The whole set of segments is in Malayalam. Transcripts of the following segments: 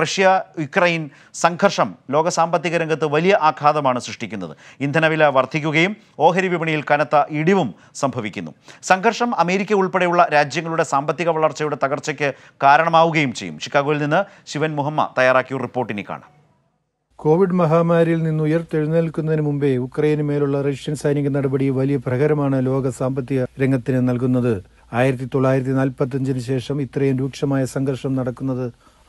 റഷ്യ യുക്രൈൻ സംഘർഷം ലോക സാമ്പത്തിക രംഗത്ത് വലിയ ആഘാതമാണ് സൃഷ്ടിക്കുന്നത് ഇന്ധനവില വർദ്ധിക്കുകയും ഓഹരി വിപണിയിൽ കനത്ത ഇടിവും സംഭവിക്കുന്നു സംഘർഷം അമേരിക്ക ഉൾപ്പെടെയുള്ള രാജ്യങ്ങളുടെ സാമ്പത്തിക വളർച്ചയുടെ തകർച്ചയ്ക്ക് കാരണമാവുകയും ചെയ്യും ഷിക്കാഗോയിൽ നിന്ന് ശിവൻ മുഹമ്മ തയ്യാറാക്കിയ റിപ്പോർട്ടിനെ കാണാം കോവിഡ് മഹാമാരിയിൽ നിന്ന് ഉയർത്തെഴുന്നേൽക്കുന്നതിന് മുമ്പേ ഉക്രൈന് മേലുള്ള റഷ്യൻ സൈനിക നടപടി വലിയ പ്രകരമാണ് ലോക സാമ്പത്തിക രംഗത്തിന് നൽകുന്നത് ആയിരത്തി തൊള്ളായിരത്തി നാൽപ്പത്തി ശേഷം ഇത്രയും രൂക്ഷമായ സംഘർഷം നടക്കുന്നത്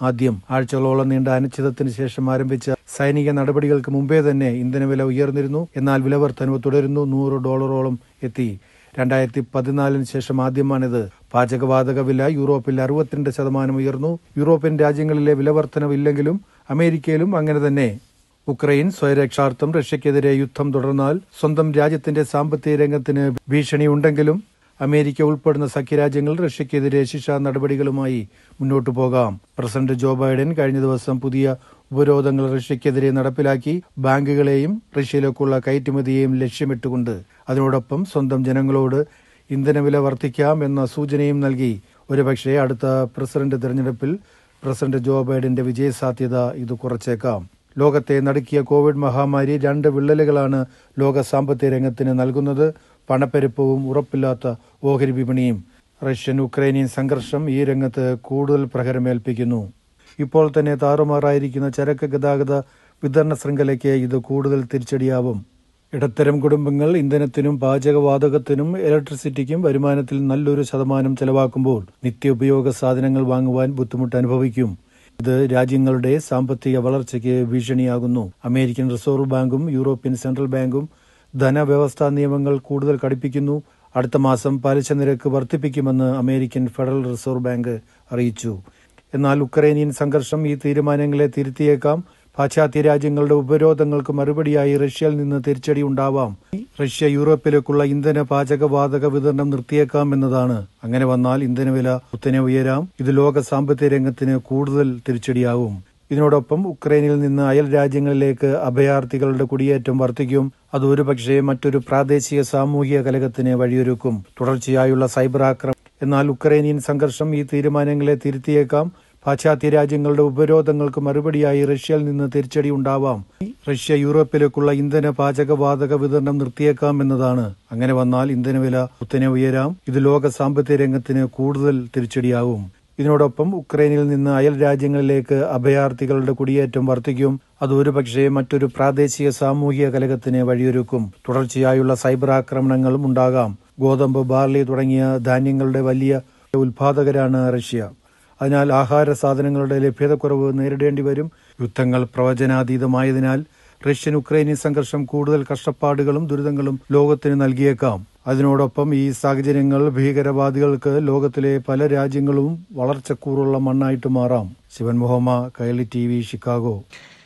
ആദ്യം ആഴ്ചകളോളം നീണ്ട അനിശ്ചിതത്തിന് ശേഷം ആരംഭിച്ച സൈനിക നടപടികൾക്ക് മുമ്പേ തന്നെ ഇന്ധനവില ഉയർന്നിരുന്നു എന്നാൽ വിലവർത്തനവ് തുടരുന്നു നൂറ് ഡോളറോളം എത്തി രണ്ടായിരത്തി പതിനാലിന് ശേഷം ആദ്യമാണിത് പാചകവാതക വില യൂറോപ്പിൽ അറുപത്തിരണ്ട് ശതമാനം ഉയർന്നു യൂറോപ്യൻ രാജ്യങ്ങളിലെ ഇല്ലെങ്കിലും അമേരിക്കയിലും അങ്ങനെ തന്നെ ഉക്രൈൻ സ്വയരക്ഷാർത്ഥം റഷ്യക്കെതിരെ യുദ്ധം തുടർന്നാൽ സ്വന്തം രാജ്യത്തിന്റെ സാമ്പത്തിക രംഗത്തിന് ഭീഷണിയുണ്ടെങ്കിലും അമേരിക്ക ഉൾപ്പെടുന്ന സഖ്യരാജ്യങ്ങൾ റഷ്യക്കെതിരെ ശിക്ഷാ നടപടികളുമായി മുന്നോട്ടു പോകാം പ്രസിഡന്റ് ജോ ബൈഡൻ കഴിഞ്ഞ ദിവസം പുതിയ ഉപരോധങ്ങൾ റഷ്യക്കെതിരെ നടപ്പിലാക്കി ബാങ്കുകളെയും റഷ്യയിലേക്കുള്ള കയറ്റുമതിയെയും ലക്ഷ്യമിട്ടുകൊണ്ട് അതിനോടൊപ്പം സ്വന്തം ജനങ്ങളോട് ഇന്ധനവില വർദ്ധിക്കാം എന്ന സൂചനയും നൽകി ഒരുപക്ഷെ അടുത്ത പ്രസിഡന്റ് തെരഞ്ഞെടുപ്പിൽ പ്രസിഡന്റ് ജോ ബൈഡന്റെ വിജയ സാധ്യത ഇത് കുറച്ചേക്കാം ലോകത്തെ നടുക്കിയ കോവിഡ് മഹാമാരി രണ്ട് വിള്ളലുകളാണ് ലോക സാമ്പത്തിക രംഗത്തിന് നൽകുന്നത് പണപ്പെരുപ്പവും ഉറപ്പില്ലാത്ത ഓഹരി വിപണിയും റഷ്യൻ ഉക്രൈനിയൻ സംഘർഷം ഈ രംഗത്ത് കൂടുതൽ പ്രഹരമേൽപ്പിക്കുന്നു ഇപ്പോൾ തന്നെ താറുമാറായിരിക്കുന്ന ചരക്ക് ഗതാഗത വിതരണ ശൃംഖലയ്ക്ക് ഇത് കൂടുതൽ തിരിച്ചടിയാവും ഇടത്തരം കുടുംബങ്ങൾ ഇന്ധനത്തിനും പാചകവാതകത്തിനും ഇലക്ട്രിസിറ്റിക്കും വരുമാനത്തിൽ നല്ലൊരു ശതമാനം ചെലവാക്കുമ്പോൾ നിത്യോപയോഗ സാധനങ്ങൾ വാങ്ങുവാൻ ബുദ്ധിമുട്ട് അനുഭവിക്കും ഇത് രാജ്യങ്ങളുടെ സാമ്പത്തിക വളർച്ചയ്ക്ക് ഭീഷണിയാകുന്നു അമേരിക്കൻ റിസർവ് ബാങ്കും യൂറോപ്യൻ സെൻട്രൽ ബാങ്കും ധനവ്യവസ്ഥ നിയമങ്ങൾ കൂടുതൽ കടുപ്പിക്കുന്നു അടുത്ത മാസം പലിശ നിരക്ക് വർദ്ധിപ്പിക്കുമെന്ന് അമേരിക്കൻ ഫെഡറൽ റിസർവ് ബാങ്ക് അറിയിച്ചു എന്നാൽ ഉക്രൈനിയൻ സംഘർഷം ഈ തീരുമാനങ്ങളെ തിരുത്തിയേക്കാം പാശ്ചാത്യ രാജ്യങ്ങളുടെ ഉപരോധങ്ങൾക്ക് മറുപടിയായി റഷ്യയിൽ നിന്ന് തിരിച്ചടി ഉണ്ടാവാം റഷ്യ യൂറോപ്പിലേക്കുള്ള ഇന്ധന പാചകവാതക വിതരണം നിർത്തിയേക്കാം എന്നതാണ് അങ്ങനെ വന്നാൽ ഇന്ധനവില കുത്തനെ ഉയരാം ഇത് ലോക സാമ്പത്തിക രംഗത്തിന് കൂടുതൽ തിരിച്ചടിയാവും ഇതിനോടൊപ്പം ഉക്രൈനിൽ നിന്ന് അയൽ രാജ്യങ്ങളിലേക്ക് അഭയാർത്ഥികളുടെ കുടിയേറ്റം വർദ്ധിക്കും അത് ഒരുപക്ഷെ മറ്റൊരു പ്രാദേശിക സാമൂഹിക കലകത്തിന് വഴിയൊരുക്കും തുടർച്ചയായുള്ള സൈബർ ആക്രമണം എന്നാൽ ഉക്രൈനിയൻ സംഘർഷം ഈ തീരുമാനങ്ങളെ തിരുത്തിയേക്കാം പാശ്ചാത്യ രാജ്യങ്ങളുടെ ഉപരോധങ്ങൾക്ക് മറുപടിയായി റഷ്യയിൽ നിന്ന് തിരിച്ചടി ഉണ്ടാവാം റഷ്യ യൂറോപ്പിലേക്കുള്ള ഇന്ധന പാചകവാതക വിതരണം നിർത്തിയേക്കാം എന്നതാണ് അങ്ങനെ വന്നാൽ ഇന്ധനവില കുത്തനെ ഉയരാം ഇത് ലോക സാമ്പത്തിക രംഗത്തിന് കൂടുതൽ തിരിച്ചടിയാവും ഇതിനോടൊപ്പം ഉക്രൈനിൽ നിന്ന് അയൽ രാജ്യങ്ങളിലേക്ക് അഭയാർത്ഥികളുടെ കുടിയേറ്റം വർദ്ധിക്കും അത് ഒരുപക്ഷെ മറ്റൊരു പ്രാദേശിക സാമൂഹിക കലകത്തിന് വഴിയൊരുക്കും തുടർച്ചയായുള്ള സൈബർ ആക്രമണങ്ങളും ഉണ്ടാകാം ഗോതമ്പ് ബാർലി തുടങ്ങിയ ധാന്യങ്ങളുടെ വലിയ ഉൽപാദകരാണ് റഷ്യ അതിനാൽ ആഹാര സാധനങ്ങളുടെ ലഭ്യതക്കുറവ് നേരിടേണ്ടി വരും യുദ്ധങ്ങൾ പ്രവചനാതീതമായതിനാൽ റഷ്യൻ ഉക്രൈനി സംഘർഷം കൂടുതൽ കഷ്ടപ്പാടുകളും ദുരിതങ്ങളും ലോകത്തിന് നൽകിയേക്കാം അതിനോടൊപ്പം ഈ സാഹചര്യങ്ങൾ ഭീകരവാദികൾക്ക് ലോകത്തിലെ പല രാജ്യങ്ങളും വളർച്ചക്കൂറുള്ള മണ്ണായിട്ട് മാറാം ശിവൻ മൊഹമ്മ കൈലി ടി വി ഷിക്കാഗോ